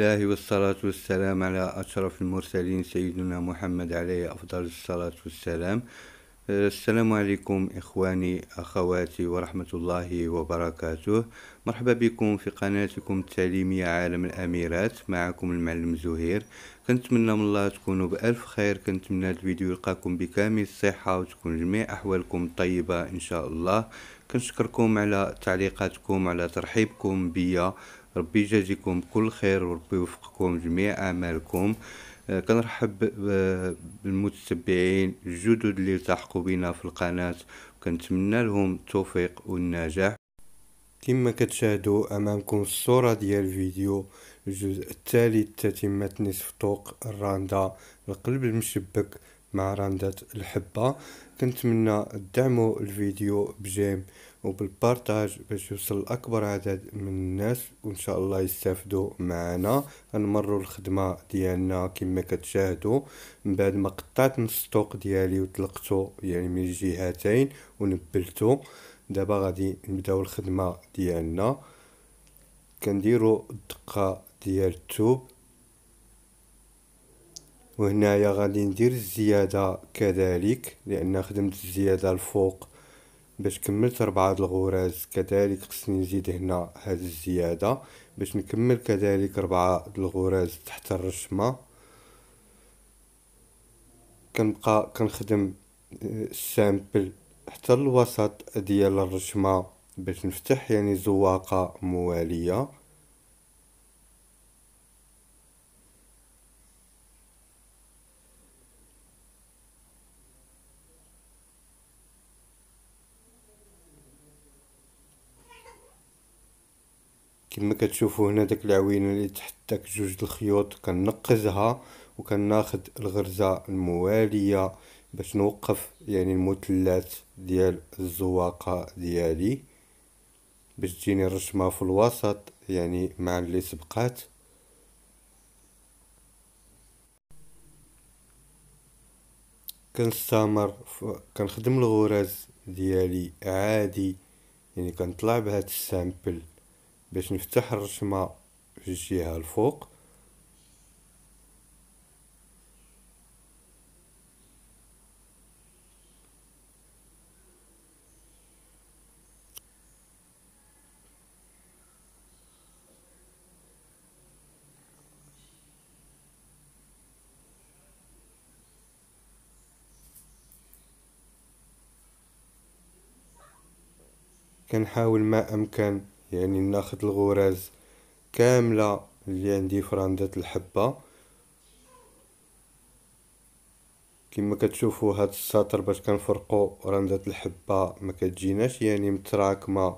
الله والصلاة والسلام على أشرف المرسلين سيدنا محمد عليه أفضل الصلاة والسلام آه، السلام عليكم إخواني أخواتي ورحمة الله وبركاته مرحبا بكم في قناتكم التعليمية عالم الأميرات معكم المعلم زهير كنت من الله تكونوا بألف خير كنتمنى الفيديو يلقاكم بكامل الصحة وتكون جميع أحوالكم طيبة إن شاء الله كنشكركم على تعليقاتكم على ترحيبكم بيا ربي يجازيكم كل خير وربي يوفقكم جميع اعمالكم آه، كنرحب آه، بالمتتبعين الجدد اللي التحقوا بنا في القناه وكنتمنى لهم التوفيق والنجاح كما كتشاهدوا امامكم الصوره ديال الفيديو الجزء التالي تتمه نصف طوق الراندا القلب المشبك مع راندة الحبة كنتمنى تدعموا الفيديو بجيم وبالبارتاج باش يوصل لأكبر عدد من الناس وإن شاء الله يستافدوا معنا نمروا الخدمة ديالنا كما كتشاهدوا من بعد ما قطعت من السطوق ديالي وطلقته يعني من الجهتين ونبلته دابا غادي نبداو الخدمة ديالنا كنديروا الدقة ديال الثوب وهنايا غادي ندير الزيادة كذلك لأن خدمت الزيادة الفوق باش كملت ربعة د الغراز كذلك خصني نزيد هنا هاد الزيادة باش نكمل كذلك ربعة د الغراز تحت الرشمة كنبقى كنخدم آه، السامبل حتى الوسط ديال الرشمة باش نفتح يعني زواقة موالية كما كتشوفوا هنا داك العوينه اللي تحتك جوج الخيوط كنقزها وكناخذ الغرزه المواليه باش نوقف يعني المثلث ديال الزواقه ديالي باش تجيني الرسمه في الوسط يعني مع اللي سبقات كنستمر كنخدم الغرز ديالي عادي يعني كنطلع بهاد السامبل باش نفتح الرشمة في الجهة الفوق كنحاول ما امكن يعني ناخد الغراز كاملة اللي عندي فرندات الحبة كما كتشوفوا هاد السطر باش كنفرقوا رندات الحبة ما كتجيناش يعني متراكمة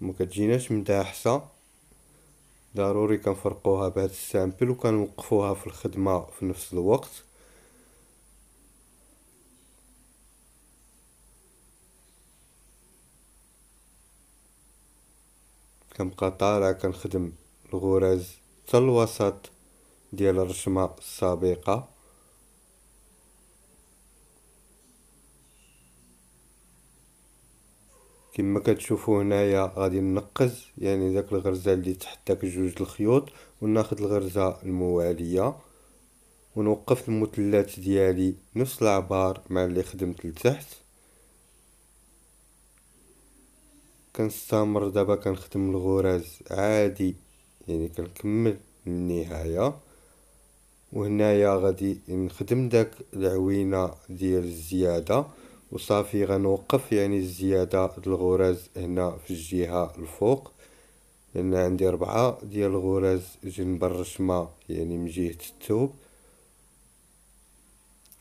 ما كتجيناش مداحسة ضروري كنفرقوها بهاد السامبل وكنوقفوها في الخدمة في نفس الوقت كنبقى طالع كنخدم الغرز حتى الوسط ديال الرشمة السابقة كما كتشوفوا هنايا غادي ننقز يعني داك الغرزه اللي تحت داك جوج الخيوط وناخذ الغرزه المواليه ونوقف المثلث ديالي نفس العبار مع اللي خدمت لتحت كنستمر دابا كنخدم الغراز عادي يعني كنكمل النهايه وهنايا غادي نخدم داك العوينة ديال الزيادة وصافي غنوقف يعني الزيادة الغراز هنا في الجهة الفوق لان عندي ربعة ديال الغراز جنب الرشمة يعني من جهة الثوب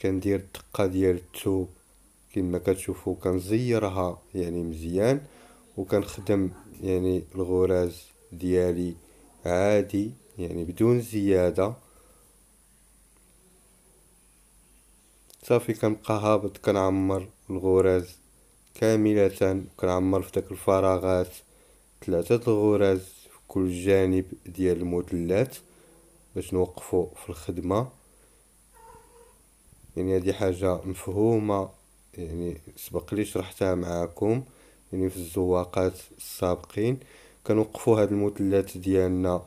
كندير الدقة ديال الثوب كما كتشوفو كنزيرها يعني مزيان وكنخدم يعني الغراز ديالي عادي يعني بدون زيادة صافي كنبقى هابط كنعمر الغراز كاملة كنعمر في داك الفراغات ثلاثة الغراز في كل جانب ديال المدلات باش نوقفو في الخدمة يعني هذه حاجة مفهومة يعني سبق لي شرحتها معاكم يعني في الزواقات السابقين كنوقفوا هاد المثلث ديالنا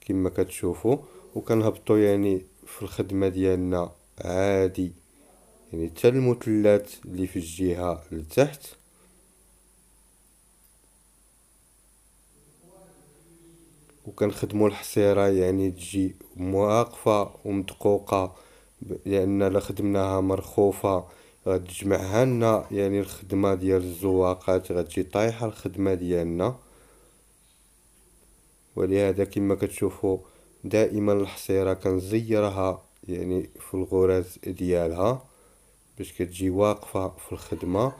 كما كتشوفوا وكنهبطوا يعني في الخدمه ديالنا عادي يعني حتى المثلث اللي في الجهه لتحت وكنخدموا الحصيره يعني تجي مواقفه ومدقوقه لان لا خدمناها مرخوفه غتجمعها لنا يعني الخدمه ديال الزواقات غتجي طايحه الخدمه ديالنا ولهذا كما كتشوفوا دائما الحصيره كنزيرها يعني في الغرز ديالها باش كتجي واقفه في الخدمه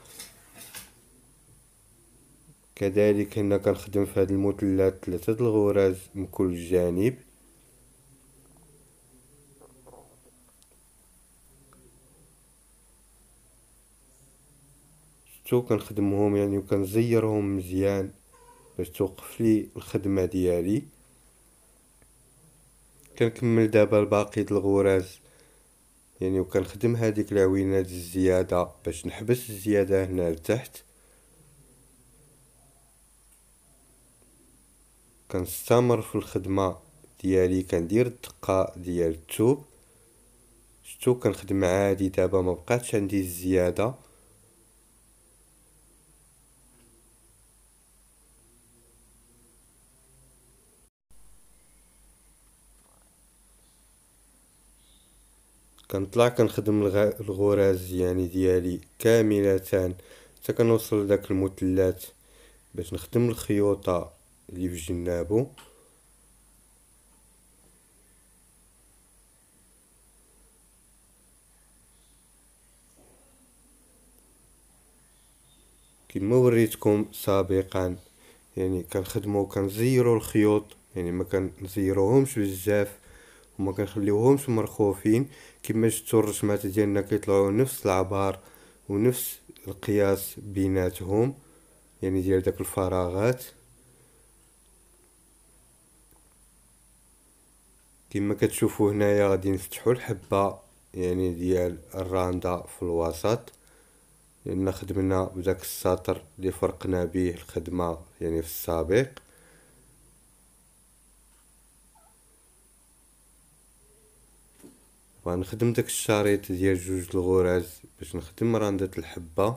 كذلك هنا كنخدم في هذا المثلث ثلاثه الغرز من كل جانب تو كنخدمهم يعني وكنزيرهم مزيان باش توقف لي الخدمه ديالي كنكمل دابا الباقي د الغراز يعني وكنخدم هذيك العوينات الزياده باش نحبس الزياده هنا لتحت كنستمر في الخدمه ديالي كندير الدقه ديال التوب شتو كنخدم عادي دابا ما بقاتش عندي الزياده كنطلع كنخدم الغراز يعني ديالي كاملة حتى كنوصل لداك المثلث باش نخدم الخيوطة اللي في جنابو كما وريتكم سابقا يعني كنخدمو كنزيرو الخيوط يعني ما كنزيروهمش بزاف وما كنخليوهمش مرخوفين كما شفتوا الرسمات ديالنا كيطلعوا نفس العبار ونفس القياس بيناتهم يعني ديال داك الفراغات كما كتشوفوا هنايا غادي نفتحوا الحبه يعني ديال الراندا في الوسط لان يعني خدمنا بداك السطر اللي فرقنا به الخدمه يعني في السابق وغنخدم داك الشريط ديال جوج الغرز باش نخدم راندة الحبة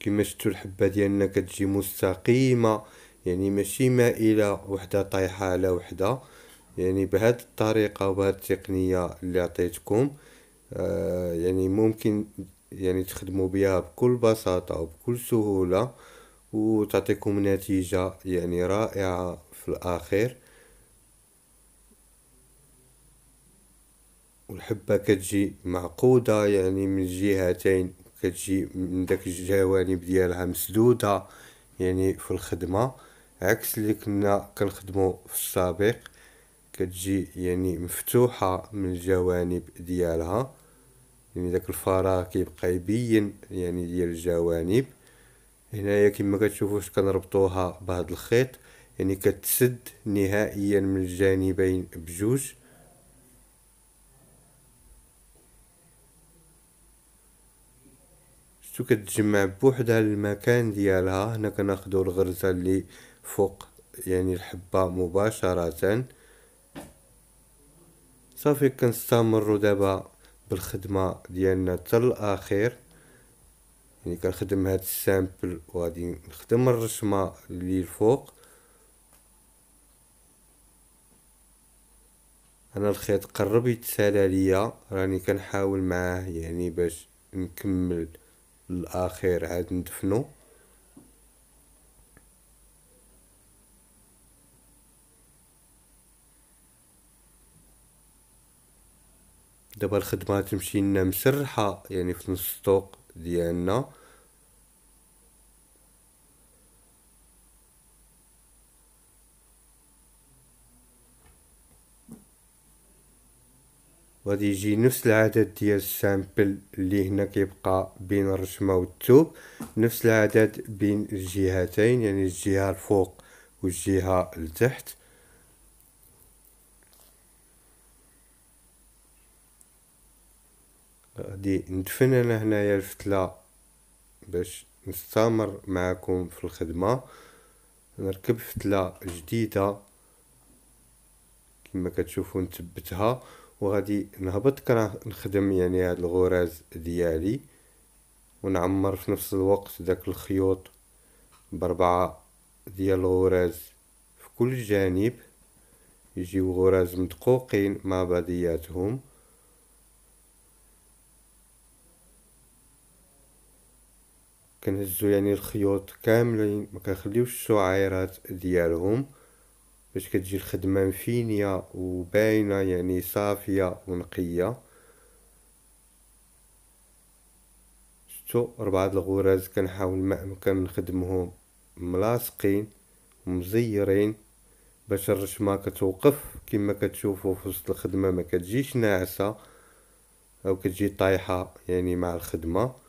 كما شتو الحبة ديالنا كتجي مستقيمة يعني ماشي مائلة وحدة طايحة على وحدة يعني بهاد الطريقة وبهاد التقنية اللي عطيتكم آه يعني ممكن يعني تخدموا بها بكل بساطة وبكل سهولة وتعطيكم نتيجة يعني رائعة في الآخر والحبة كتجي معقودة يعني من الجهتين كتجي من داك الجوانب ديالها مسدودة يعني في الخدمة عكس اللي كنا كنخدمو في السابق كتجي يعني مفتوحة من الجوانب ديالها يعني داك الفراغ كيبقى يبين يعني ديال الجوانب هنايا كما كتشوفوا كنربطوها بهذا الخيط يعني كتسد نهائيا من الجانبين بجوج شتو كتجمع بوحدها المكان ديالها هنا كناخدو الغرزه اللي فوق يعني الحبه مباشره صافي كنستمروا دابا بالخدمه ديالنا حتى الاخير يعني كنخدم هاد السامبل وغادي نخدم الرسمه اللي الفوق انا الخيط قرب يتسالى ليا راني كنحاول معاه يعني باش نكمل الاخير عاد ندفنو دابا الخدمه تمشي لنا مسرحه يعني في نص الطوق ديالنا غادي يجي نفس العدد ديال السامبل اللي هنا كيبقى بين الرشمة والتوب نفس العدد بين الجهتين يعني الجهة الفوق والجهة لتحت غادي ندفن انا هنايا الفتله باش نستمر معكم في الخدمه نركب فتله جديده كما كتشوفوا نثبتها وغادي نهبط كرا نخدم يعني هاد الغراز ديالي ونعمر في نفس الوقت داك الخيوط بربعة ديال الغراز في كل جانب يجيو غراز مدقوقين مع بعضياتهم كنهزو يعني الخيوط كاملين ما كنخليوش الشعيرات ديالهم باش كتجي الخدمه مفينيه وباينه يعني صافيه ونقيه شتو اربعه الغراز كنحاول ما امكن نخدمهم ملاصقين ومزيرين باش الرشمه كتوقف كما كتشوفوا في وسط الخدمه ما كتجيش ناعسه او كتجي طايحه يعني مع الخدمه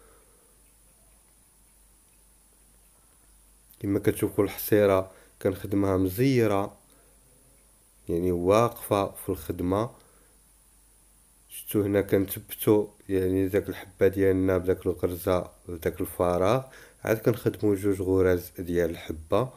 كما كتشوفوا الحصيره كنخدمها مزيره يعني واقفه في الخدمه شفتوا هنا كنثبتوا يعني داك الحبه ديالنا بداك الغرزه بداك الفراغ عاد كنخدمو جوج غرز ديال الحبه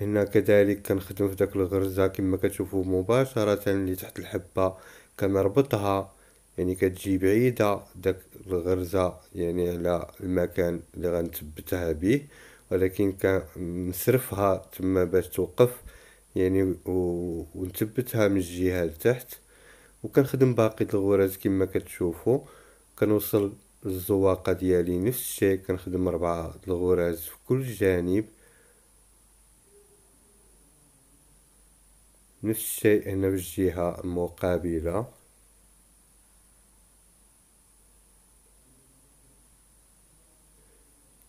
هنا كذلك كنخدم في داك الغرزه كما كتشوفوا مباشره تحت الحبه كنربطها يعني كتجي بعيدة داك الغرزة يعني على المكان اللي غنثبتها به ولكن كنصرفها تما باش توقف يعني ونثبتها من الجهة لتحت وكنخدم باقي الغرز كما كتشوفوا كنوصل الزواقه ديالي نفس الشيء كنخدم اربعه الغرز في كل جانب نفس الشيء هنا بالجهه المقابله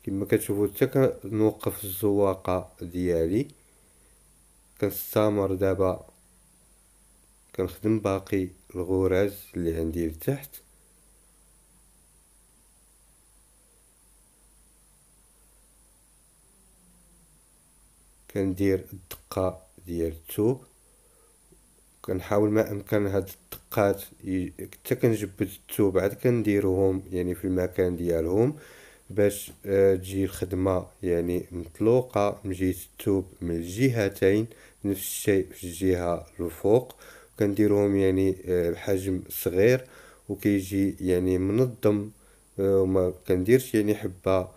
كما كتشوفوا حتى كنوقف الزواقه ديالي كنستمر دابا كنخدم باقي الغراز اللي عندي لتحت كندير الدقه ديال الثوب كنحاول ما امكن هاد الدقات حتى كنجبد الثوب عاد كنديرهم يعني في المكان ديالهم باش آه، تجي الخدمة يعني مطلوقة من جهة التوب من الجهتين نفس الشيء في الجهة الفوق كنديرهم يعني آه، بحجم صغير وكيجي يعني منظم آه، وما كنديرش يعني حبة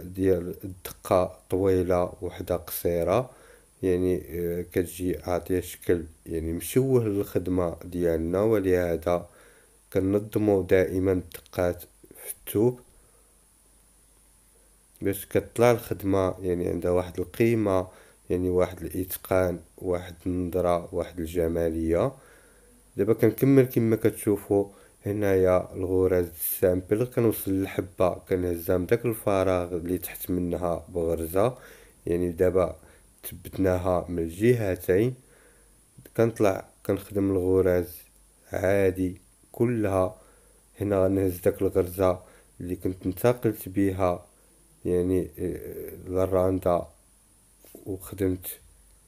ديال الدقة طويلة وحدة قصيرة يعني كتجي عاطية شكل يعني مشوه للخدمة ديالنا ولهذا كنظمو دائما الدقات في التوب باش كطلع الخدمة يعني عندها واحد القيمة يعني واحد الاتقان واحد النظرة واحد الجمالية دابا كنكمل كما كتشوفوا هنايا الغرز السامبل كنوصل للحبة كنهزها من داك الفراغ اللي تحت منها بغرزة يعني دابا ثبتناها من الجهتين كنطلع كنخدم الغرز عادي كلها هنا غنهز داك الغرزة اللي كنت انتقلت بها يعني آه، ذرة عندها وخدمت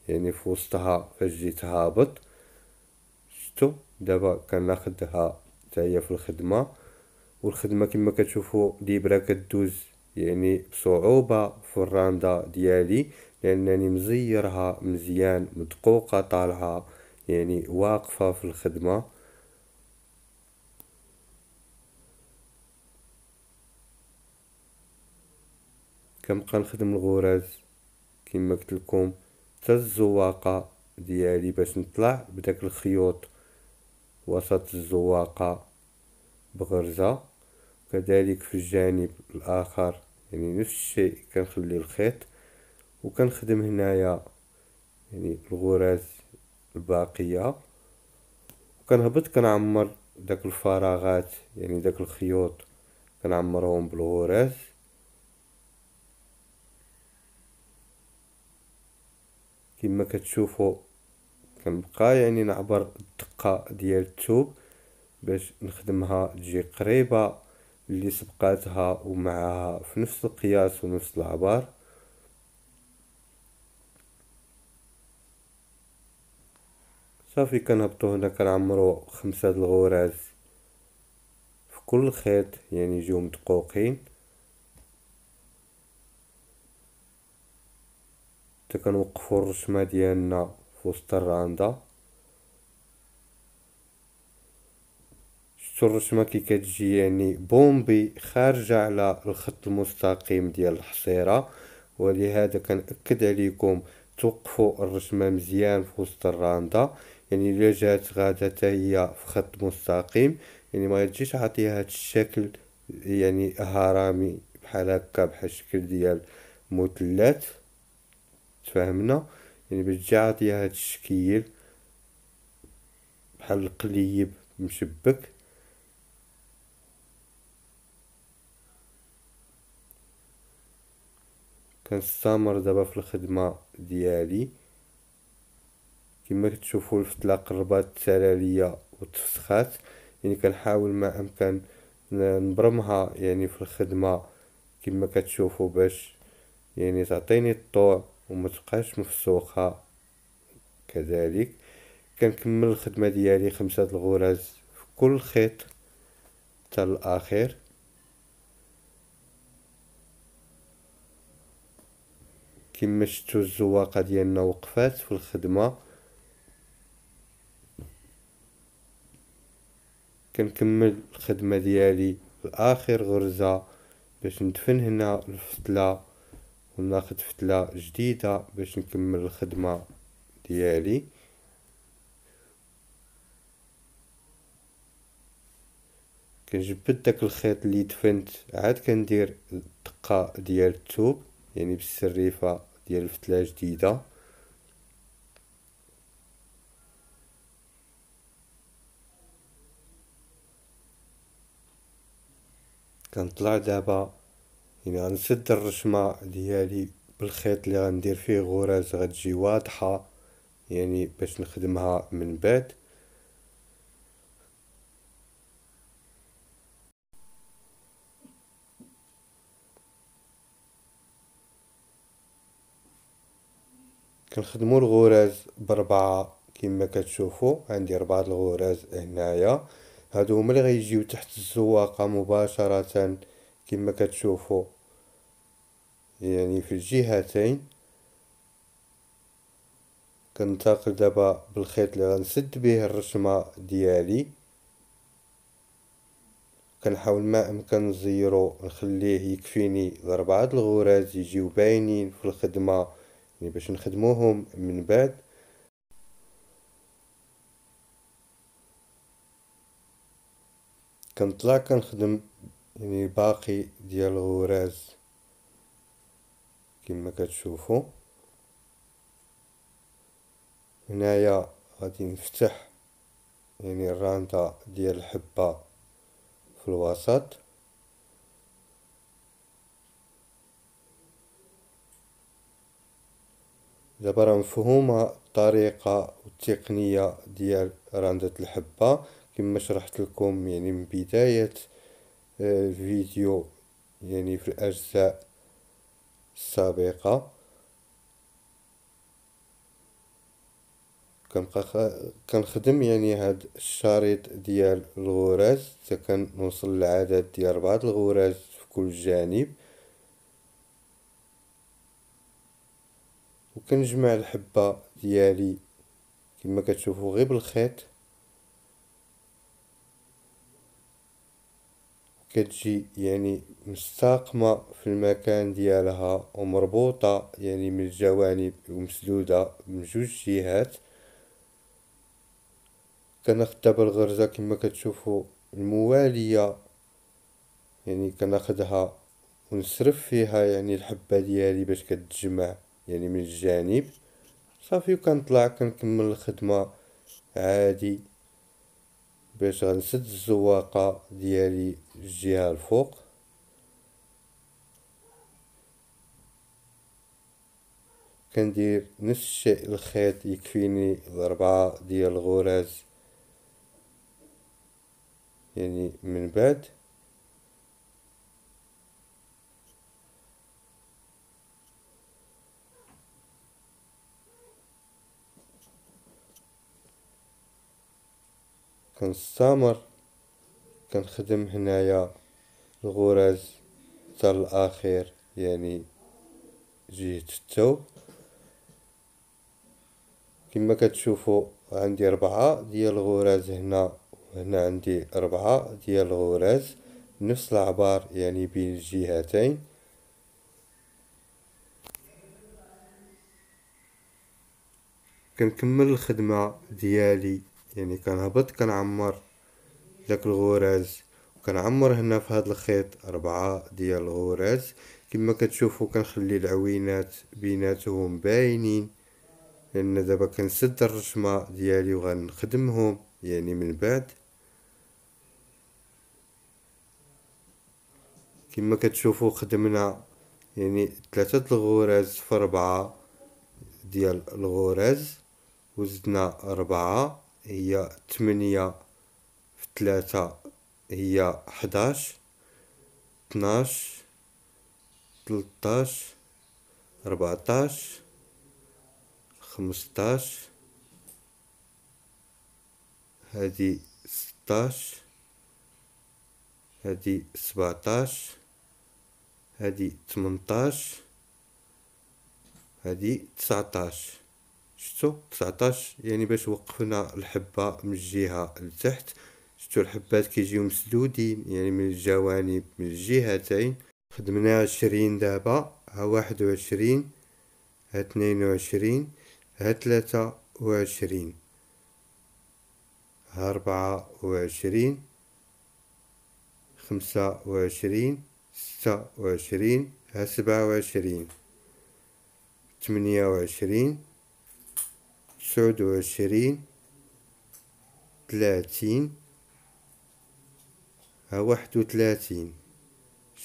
يعني في وسطها فاش جيت هابط شتو دابا كناخدها تاهي في الخدمة والخدمة كما كتشوفو ليبرا كدوز يعني بصعوبة في الراندا ديالي لأنني مزيرها مزيان مدقوقة طالعة يعني واقفة في الخدمة كنبقى نخدم الغراز كما قلت لكم حتى الزواقه ديالي باش نطلع بداك الخيوط وسط الزواقه بغرزه كذلك في الجانب الاخر يعني نفس الشيء كنخلي الخيط وكنخدم هنايا يعني الغراز الباقيه وكنهبط كنعمر داك الفراغات يعني داك الخيوط كنعمرهم بالغراز كما كتشوفوا كنبقى يعني نعبر الدقه ديال الثوب باش نخدمها تجي قريبه اللي سبقاتها ومعها في نفس القياس ونفس العبار صافي كنهبطو هنا كنعمرو خمسة د الغراز في كل خيط يعني يجيو مدقوقين حتى كنوقفوا الرسمه ديالنا في وسط الراندا شفتوا الرسمه كي كتجي يعني بومبي خارجه على الخط المستقيم ديال الحصيره ولهذا كنأكد عليكم توقفوا الرسمه مزيان في وسط الراندا يعني الا جات غاده تاهي هي في خط مستقيم يعني ما تجيش عطيها هذا الشكل يعني هرمي بحال هكا بحال الشكل ديال مثلث تفاهمنا يعني باش تجي عاطية هاد الشكيل بحال القليب مشبك كنستمر دابا في الخدمة ديالي كما كتشوفوا الفتلة قربات التلالية وتفسخات يعني كنحاول ما امكن نبرمها يعني في الخدمة كما كتشوفوا باش يعني تعطيني الطوع ومتبقاش مفسوخة كذلك كنكمل الخدمة ديالي خمسة الغرز في كل خيط حتى الأخير كما شفتوا الزواقه ديالنا وقفات في الخدمه كنكمل الخدمه ديالي لاخر غرزه باش ندفن هنا الفتله وناخد فتلة جديدة باش نكمل الخدمة ديالي كنجبد داك الخيط اللي دفنت عاد كندير الدقة ديال الثوب يعني بالسريفة ديال الفتلة جديدة كنطلع دابا يعني غنسد الرسمة ديالي بالخيط اللي غندير فيه غراز غتجي واضحة يعني باش نخدمها من بعد كنخدمو الغراز بربعة كما كتشوفوا عندي ربعة الغراز هنايا هادو هما اللي غيجيو تحت الزواقه مباشره كما كتشوفوا يعني في الجهتين كنتقل دابا بالخيط اللي غنسد به الرسمه ديالي كنحاول ما امكن نزيرو نخليه يكفيني لربعه الغراز يجيو باينين في الخدمه يعني باش نخدموهم من بعد كنطلع كنخدم يعني الباقي ديال الغراز كما كتشوفوا هنايا غادي نفتح يعني الرانتا ديال الحبة في الوسط دابا راه مفهومة الطريقة والتقنية ديال راندة الحبة كما شرحت لكم يعني من بداية فيديو يعني في الأجزاء السابقة كنبقى كنخدم يعني هاد الشريط ديال الغراز حتى كنوصل لعدد ديال بعض الغراز في كل جانب وكنجمع الحبة ديالي كما كتشوفوا غير بالخيط كتجي يعني مستقمة في المكان ديالها ومربوطة يعني من الجوانب ومسدودة من جوج جهات كناخد الغرزة كما كتشوفوا الموالية يعني كناخدها ونصرف فيها يعني الحبة ديالي باش كتجمع يعني من الجانب صافي وكنطلع كنكمل الخدمة عادي باش غنسد الزواقة ديالي الجهة الفوق كندير نفس الشيء الخيط يكفيني الأربعة ديال الغراز يعني من بعد كنستمر كنخدم هنايا الغرز حتى الاخير يعني جهد التو كما كتشوفوا عندي أربعة ديال الغراز هنا وهنا عندي أربعة ديال الغراز نفس العبار يعني بين الجهتين كنكمل الخدمة ديالي يعني كان هبط كان عمر ذاك الغورز وكان عمر هنا في هاد الخيط أربعة ديال الغورز كما كتشوفوا كنخلي العوينات بيناتهم باينين لان دابا كنسد الرشمه ديالي وغنخدمهم يعني من بعد كما كتشوفوا خدمنا يعني ثلاثه الغرز في اربعه ديال الغرز وزدنا اربعه هي تمنية في تلاتة هي حداش تناش تلتاش ربعتاش خمسطاش هادي ستاش هادي سبعتاش هادي تمنتاش هادي تسعتاش شتو 19 يعني باش وقفنا الحبه من الجهه لتحت شتو الحبات كيجيو مسدودين يعني من الجوانب من الجهتين خدمنا عشرين دابا ها واحد وعشرين ها اثنين وعشرين ها ثلاثة وعشرين ها أربعة وعشرين خمسة وعشرين ستة وعشرين ها سبعة وعشرين ثمانية وعشرين تسعود وعشرين ثلاثين ها واحد وثلاثين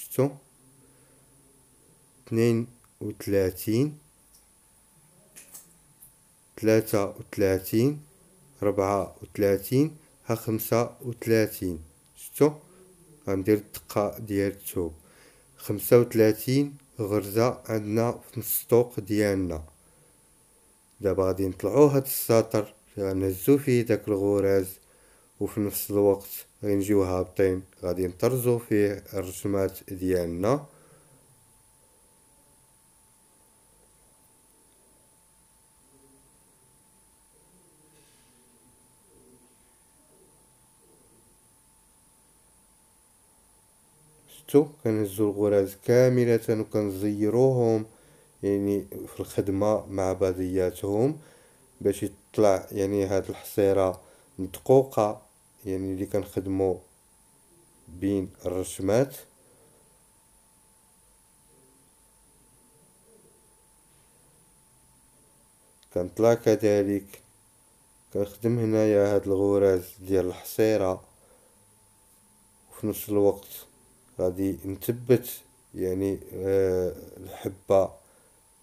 شتو اثنين وثلاثين ثلاثة وثلاثين ربعة وثلاثين ها خمسة وثلاثين شتو غندير الدقة ديال التوب خمسة وثلاثين غرزة عندنا في السطوق ديالنا دابا غادي نطلعو هاد السطر غنهزو فيه داك الغراز وفي نفس الوقت غنجيو هابطين غادي نطرزو فيه الرسمات ديالنا شتو كنهزو الغراز كاملة وكنزيروهم يعني في الخدمة مع بعضياتهم باش يطلع يعني هاد الحصيرة مدقوقة يعني اللي كنخدمو بين الرسمات كنطلع كذلك كنخدم هنايا هاد الغراز ديال الحصيرة وفي نفس الوقت غادي نثبت يعني آه الحبة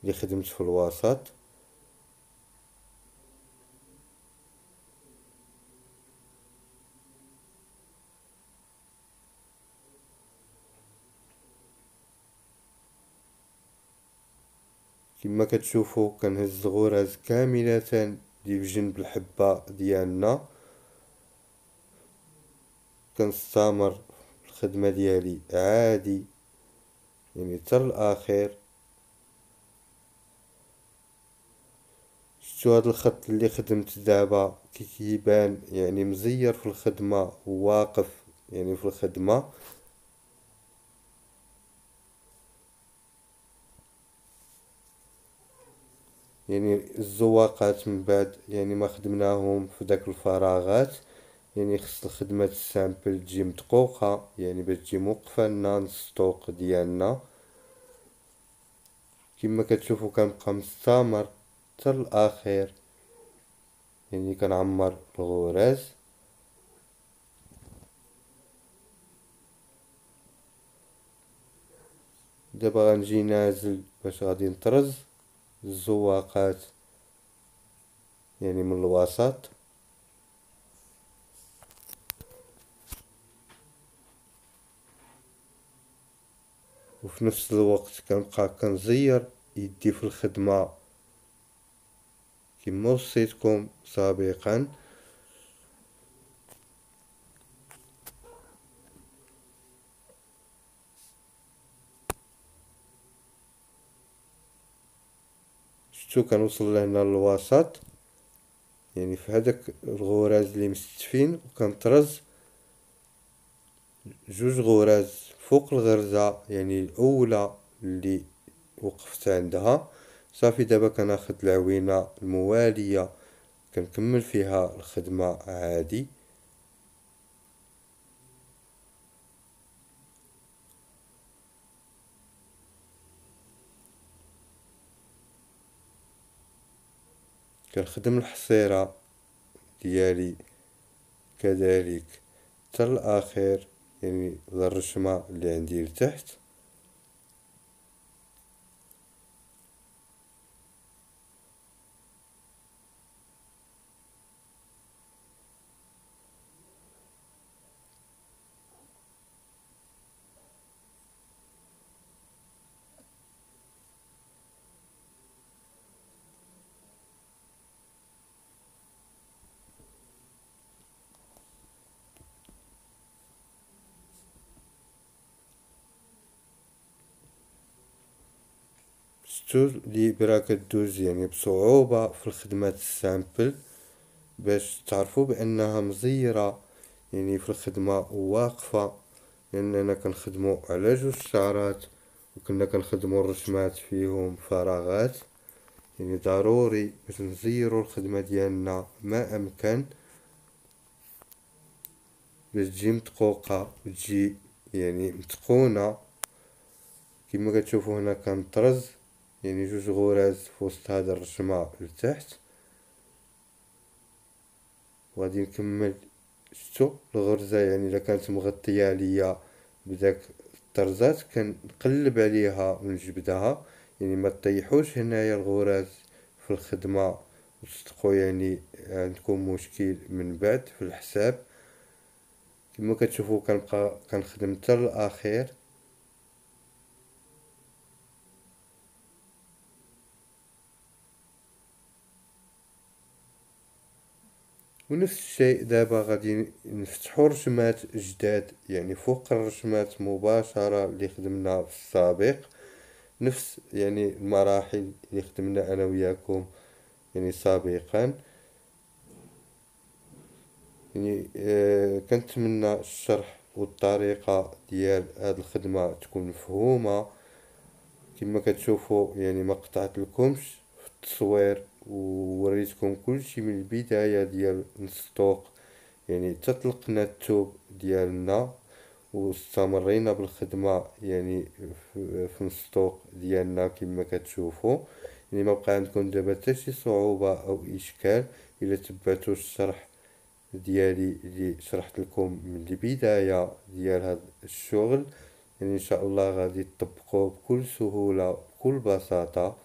اللي خدمت في الوسط كما كتشوفوا كنهز الغراز كامله اللي بجنب الحبه ديالنا كنستمر الخدمه ديالي عادي يعني حتى الاخير شفتوا هذا الخط اللي خدمت دابا كي كيبان يعني مزير في الخدمة واقف يعني في الخدمة يعني الزواقات من بعد يعني ما خدمناهم في داك الفراغات يعني خص الخدمة السامبل تجي مدقوقة يعني باش تجي موقفة لنا ستوك ديالنا كما كتشوفوا كنبقى مستمر تل آخر يعني كنعمر الغراز دابا غنجي نازل باش غادي نطرز الزواقات يعني من الوسط وفي نفس الوقت كنبقى كنزير يدي في الخدمه كما وصيتكم سابقا شتو كنوصل لهنا للوسط يعني في هذاك الغراز اللي مستفين وكنطرز جوج غراز فوق الغرزة يعني الأولى اللي وقفت عندها صافي دابا كناخد العوينه المواليه كنكمل فيها الخدمه عادي كنخدم الحصيره ديالي كذلك حتى الاخير يعني الرشمه اللي عندي لتحت ستور لي برا دوز يعني بصعوبة في الخدمات السامبل باش تعرفوا بانها مزيرة يعني في الخدمة واقفة لاننا يعني كنخدمو على جوج شعرات وكنا كنخدمو الرسمات فيهم فراغات يعني ضروري باش نزيرو الخدمة ديالنا ما امكن باش تجي مدقوقة وتجي يعني متقونة كما كتشوفوا هنا كنطرز يعني جوج غرز في وسط هاد الرشمة لتحت وغادي نكمل شتو الغرزة يعني الا كانت مغطية عليا بداك الطرزات كنقلب عليها ونجبدها يعني ما تطيحوش هنايا الغرز في الخدمة وتصدقوا يعني عندكم مشكل من بعد في الحساب كما كتشوفوا كنبقى كنخدم حتى الاخير ونفس الشيء دابا غادي نفتحوا رسمات جداد يعني فوق الرسمات مباشرة اللي خدمنا في السابق نفس يعني المراحل اللي خدمنا انا وياكم يعني سابقا يعني آه كنتمنى الشرح والطريقة ديال هاد الخدمة تكون مفهومة كما كتشوفوا يعني ما قطعت لكمش في التصوير ووريتكم كلشي من البدايه ديال السطوق يعني تطلقنا التوب ديالنا واستمرينا بالخدمه يعني في السطوق ديالنا كما كتشوفوا يعني ما بقى عندكم دابا حتى شي صعوبه او اشكال الا تبعتوا الشرح ديالي اللي شرحت لكم من البدايه ديال هذا الشغل يعني ان شاء الله غادي تطبقوه بكل سهوله بكل بساطه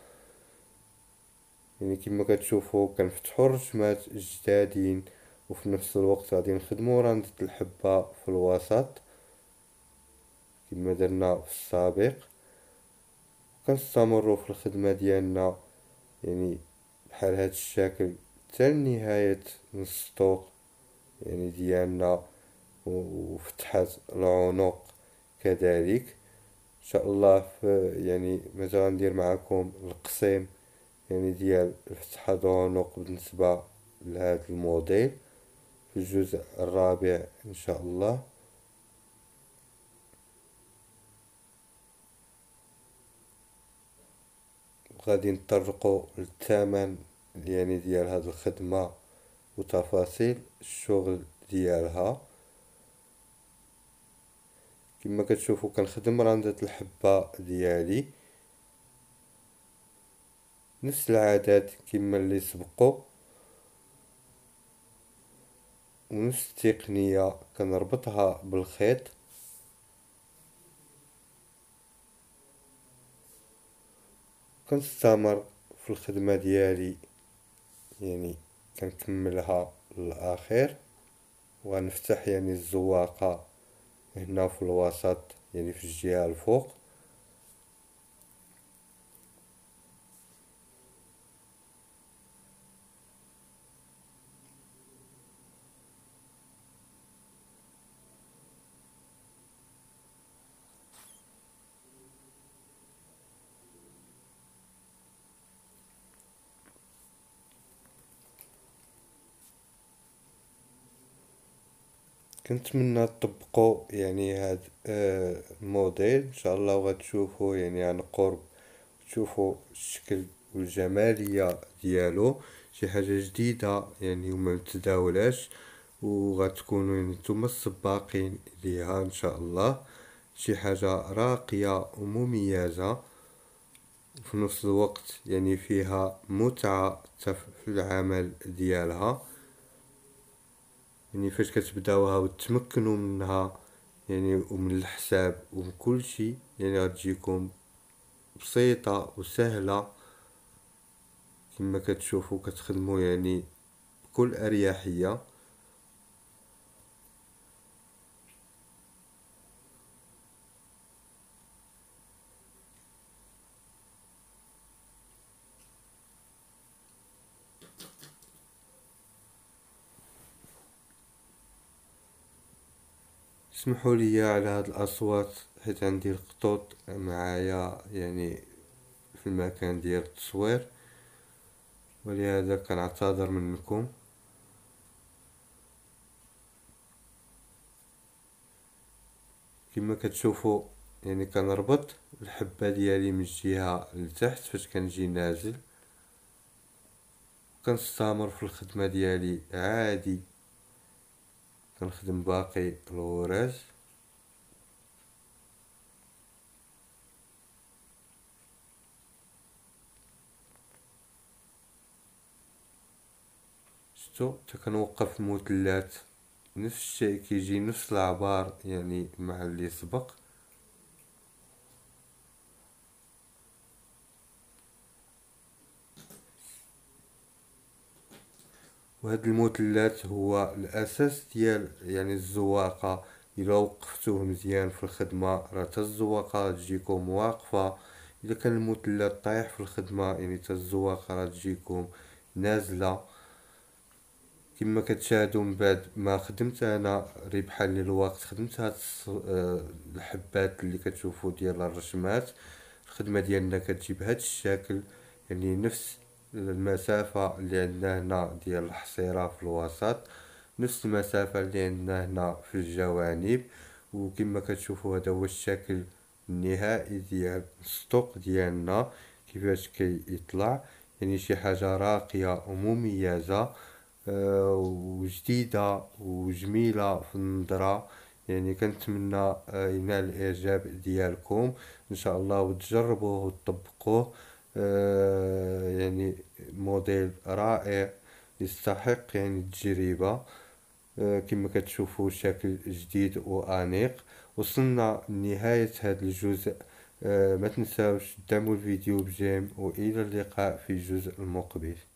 يعني كما كتشوفوا كنفتحوا الرسمات جدادين وفي نفس الوقت غادي نخدموا رندة الحبة في الوسط كما درنا في السابق كنستمروا في الخدمة ديالنا يعني بحال هذا الشكل حتى لنهاية السطوق يعني ديالنا وفتحات العنق كذلك ان شاء الله يعني مازال ندير معكم القسيم يعني ديال الفتحة عنق بالنسبة لهذا الموديل في الجزء الرابع إن شاء الله غادي نطرقوا للثمن يعني ديال هاد الخدمة وتفاصيل الشغل ديالها كما كتشوفوا كنخدم راندة الحبة ديالي نفس العادات كما اللي سبقوا ونفس التقنية كنربطها بالخيط كنستمر في الخدمة ديالي يعني كنكملها للأخير وغنفتح يعني الزواقة هنا في الوسط يعني في الجهة الفوق كنتمنى تطبقوا يعني هاد آه، الموديل ان شاء الله غتشوفوا يعني عن قرب تشوفوا الشكل والجماليه ديالو شي حاجه جديده يعني وما متداولاش وغتكونوا يعني نتوما السباقين ليها ان شاء الله شي حاجه راقيه ومميزه وفي نفس الوقت يعني فيها متعه في العمل ديالها يعني فاش كتبداوها وتمكنوا منها يعني ومن الحساب وكل شيء يعني غتجيكم بسيطة وسهلة كما كتشوفوا كتخدموا يعني بكل اريحية اسمحوا لي على هاد الاصوات حيت عندي القطوط معايا يعني في المكان ديال التصوير ولهذا كنعتذر منكم كما كتشوفوا يعني كنربط الحبه ديالي من الجهه لتحت فاش كنجي نازل كنستمر في الخدمه ديالي عادي كنخدم باقي الوراج شفتو تا كنوقف المثلث نفس الشيء كيجي نفس العبار يعني مع اللي سبق وهذا المثلث هو الاساس ديال يعني الزواقه الا وقفتوه مزيان في الخدمه راه حتى الزواقه تجيكم واقفه الا كان المثلث طايح في الخدمه يعني حتى الزواقه راه تجيكم نازله كما كتشاهدوا من بعد ما خدمت انا ربحا للوقت خدمت هاد آه، الحبات اللي كتشوفوا ديال الرشمات الخدمه ديالنا كتجيب هاد الشكل يعني نفس المسافة اللي عندنا هنا ديال الحصيرة في الوسط نفس المسافة اللي عندنا هنا في الجوانب وكما كتشوفوا هذا هو الشكل النهائي ديال السطوق ديالنا كيفاش كيطلع يعني شي حاجة راقية ومميزة آه، وجديدة وجميلة في النظرة يعني كنتمنى ينال آه، الاعجاب ديالكم ان شاء الله وتجربوه وتطبقوه آه، يعني موديل رائع يستحق يعني التجربة آه، كما كتشوفوا شكل جديد وأنيق وصلنا لنهاية هذا الجزء آه، ما تنساوش تدعموا الفيديو بجيم وإلى اللقاء في الجزء المقبل